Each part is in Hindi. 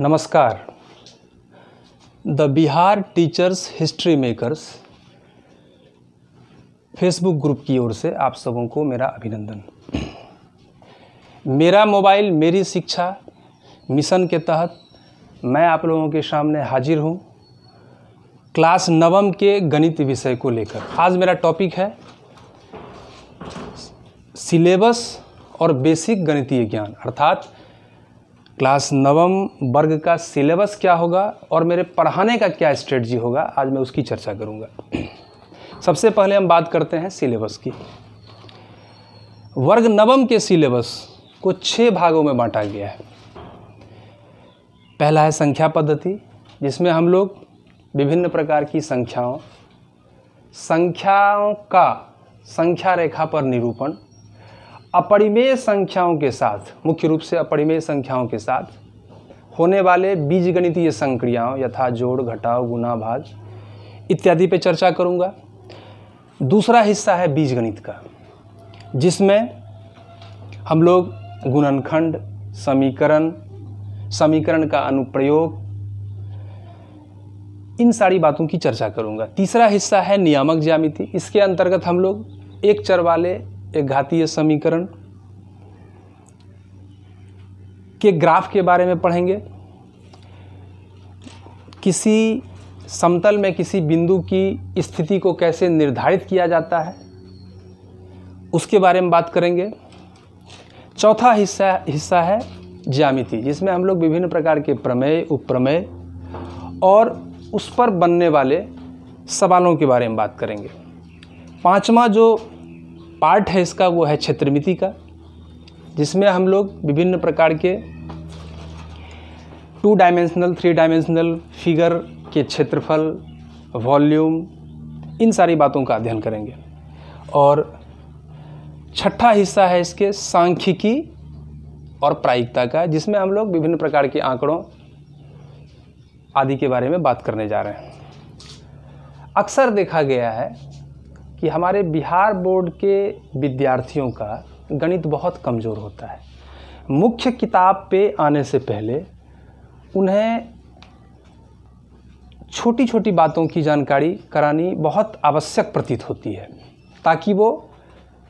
नमस्कार the Bihar teachers history makers Facebook group की ओर से आप सबों को मेरा अभिनंदन मेरा मोबाइल मेरी शिक्षा मिशन के तहत मैं आप लोगों के सामने हाजिर हूँ क्लास नवम के गणित विषय को लेकर आज मेरा टॉपिक है सिलेबस और बेसिक गणितीय ज्ञान अर्थात क्लास नवम वर्ग का सिलेबस क्या होगा और मेरे पढ़ाने का क्या स्ट्रेटजी होगा आज मैं उसकी चर्चा करूंगा सबसे पहले हम बात करते हैं सिलेबस की वर्ग नवम के सिलेबस को छः भागों में बांटा गया है पहला है संख्या पद्धति जिसमें हम लोग विभिन्न प्रकार की संख्याओं संख्याओं का संख्या रेखा पर निरूपण अपरिमेय संख्याओं के साथ मुख्य रूप से अपरिमेय संख्याओं के साथ होने वाले बीजगणितीय संक्रियाओं यथा जोड़ घटाव गुना भाज इत्यादि पे चर्चा करूँगा दूसरा हिस्सा है बीजगणित का जिसमें हम लोग गुणनखंड समीकरण समीकरण का अनुप्रयोग इन सारी बातों की चर्चा करूंगा तीसरा हिस्सा है नियामक ज्यामिति इसके अंतर्गत हम लोग एक चर वाले एक घातीय समीकरण के ग्राफ के बारे में पढ़ेंगे किसी समतल में किसी बिंदु की स्थिति को कैसे निर्धारित किया जाता है उसके बारे में बात करेंगे चौथा हिस्सा हिस्सा है ज्यामिति जिसमें हम लोग विभिन्न प्रकार के प्रमेय उपप्रमेय और उस पर बनने वाले सवालों के बारे में बात करेंगे पांचवा जो पार्ट है इसका वो है क्षेत्रमिति का जिसमें हम लोग विभिन्न प्रकार के two dimensional three dimensional figure के क्षेत्रफल वॉल्यूम इन सारी बातों का अध्ययन करेंगे और छठा हिस्सा है इसके सांख्यिकी और प्रायिकता का जिसमें हम लोग विभिन्न प्रकार के आंकड़ों आदि के बारे में बात करने जा रहे हैं अक्सर देखा गया है कि हमारे बिहार बोर्ड के विद्यार्थियों का गणित बहुत कमज़ोर होता है मुख्य किताब पे आने से पहले उन्हें छोटी छोटी बातों की जानकारी करानी बहुत आवश्यक प्रतीत होती है ताकि वो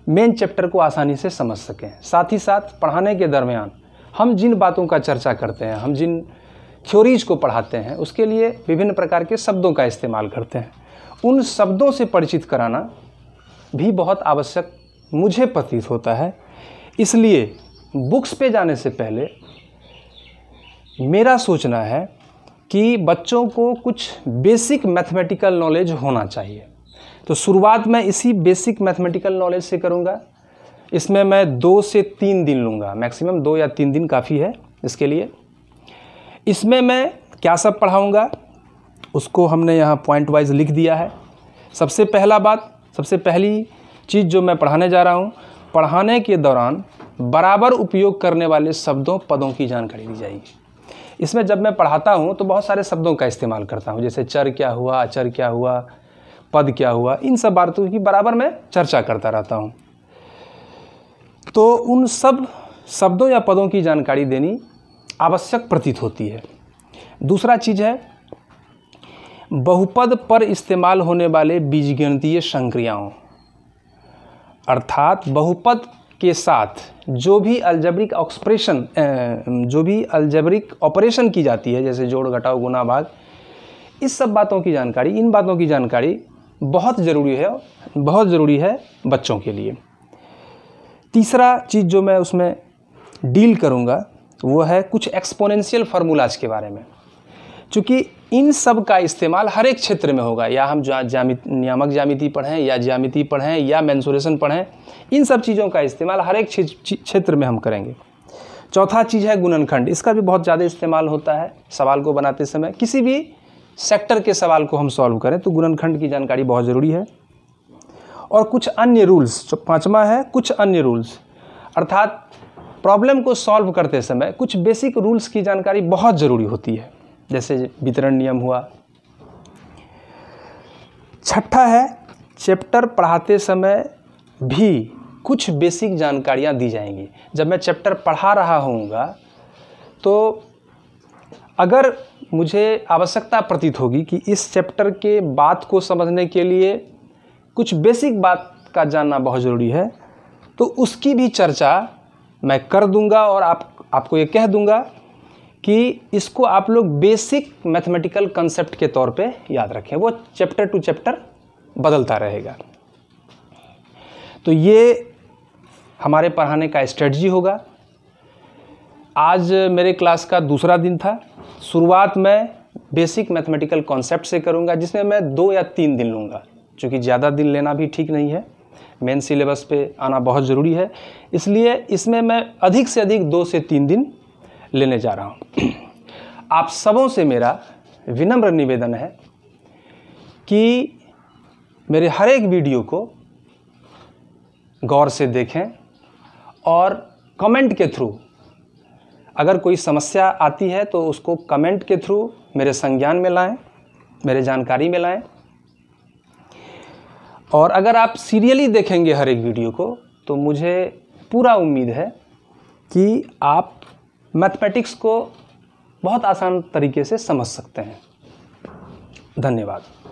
मेन चैप्टर को आसानी से समझ सकें साथ ही साथ पढ़ाने के दरमियान हम जिन बातों का चर्चा करते हैं हम जिन थ्योरीज़ को पढ़ाते हैं उसके लिए विभिन्न प्रकार के शब्दों का इस्तेमाल करते हैं उन शब्दों से परिचित कराना भी बहुत आवश्यक मुझे प्रतीत होता है इसलिए बुक्स पे जाने से पहले मेरा सोचना है कि बच्चों को कुछ बेसिक मैथमेटिकल नॉलेज होना चाहिए तो शुरुआत मैं इसी बेसिक मैथमेटिकल नॉलेज से करूँगा इसमें मैं दो से तीन दिन लूँगा मैक्सिमम दो या तीन दिन काफ़ी है इसके लिए इसमें मैं क्या सब पढ़ाऊँगा उसको हमने यहाँ पॉइंट वाइज लिख दिया है सबसे पहला बात सबसे पहली चीज़ जो मैं पढ़ाने जा रहा हूँ पढ़ाने के दौरान बराबर उपयोग करने वाले शब्दों पदों की जानकारी दी जाएगी इसमें जब मैं पढ़ाता हूँ तो बहुत सारे शब्दों का इस्तेमाल करता हूँ जैसे चर क्या हुआ अचर क्या हुआ पद क्या हुआ इन सब बातों की बराबर मैं चर्चा करता रहता हूँ तो उन सब शब्दों या पदों की जानकारी देनी आवश्यक प्रतीत होती है दूसरा चीज़ है बहुपद पर इस्तेमाल होने वाले बीजगणितीय संक्रियाओं अर्थात बहुपद के साथ जो भी अल्जबरिक ऑक्सप्रेशन जो भी अल्जबरिक ऑपरेशन की जाती है जैसे जोड़ घटाओ गुना भाग इस सब बातों की जानकारी इन बातों की जानकारी बहुत ज़रूरी है बहुत ज़रूरी है बच्चों के लिए तीसरा चीज़ जो मैं उसमें डील करूँगा वो है कुछ एक्सपोनेंशियल फार्मूलाज के बारे में चूँकि इन सब का इस्तेमाल हर एक क्षेत्र में होगा या हम जा जामित नियामक ज्यामिति पढ़ें या ज्यामिति पढ़ें या मैंसुरेशन पढ़ें इन सब चीज़ों का इस्तेमाल हर एक क्षेत्र में हम करेंगे चौथा चीज़ है गुणनखंड इसका भी बहुत ज़्यादा इस्तेमाल होता है सवाल को बनाते समय किसी भी सेक्टर के सवाल को हम सॉल्व करें तो गुणनखंड की जानकारी बहुत ज़रूरी है और कुछ अन्य रूल्स जो पाँचवा है कुछ अन्य रूल्स अर्थात प्रॉब्लम को सॉल्व करते समय कुछ बेसिक रूल्स की जानकारी बहुत ज़रूरी होती है जैसे वितरण नियम हुआ छठा है चैप्टर पढ़ाते समय भी कुछ बेसिक जानकारियाँ दी जाएंगी जब मैं चैप्टर पढ़ा रहा हूँगा तो अगर मुझे आवश्यकता प्रतीत होगी कि इस चैप्टर के बात को समझने के लिए कुछ बेसिक बात का जानना बहुत ज़रूरी है तो उसकी भी चर्चा मैं कर दूंगा और आप आपको ये कह दूंगा कि इसको आप लोग बेसिक मैथमेटिकल कंसेप्ट के तौर पे याद रखें वो चैप्टर टू चैप्टर बदलता रहेगा तो ये हमारे पढ़ाने का स्ट्रेटजी होगा आज मेरे क्लास का दूसरा दिन था शुरुआत में बेसिक मैथमेटिकल कॉन्सेप्ट से करूँगा जिसमें मैं दो या तीन दिन लूँगा चूँकि ज़्यादा दिन लेना भी ठीक नहीं है मेन सिलेबस पे आना बहुत ज़रूरी है इसलिए इसमें मैं अधिक से अधिक दो से तीन दिन लेने जा रहा हूँ आप सबों से मेरा विनम्र निवेदन है कि मेरे हर एक वीडियो को गौर से देखें और कमेंट के थ्रू अगर कोई समस्या आती है तो उसको कमेंट के थ्रू मेरे संज्ञान में लाएं मेरे जानकारी में लाएं और अगर आप सीरियली देखेंगे हर एक वीडियो को तो मुझे पूरा उम्मीद है कि आप मैथमेटिक्स को बहुत आसान तरीके से समझ सकते हैं धन्यवाद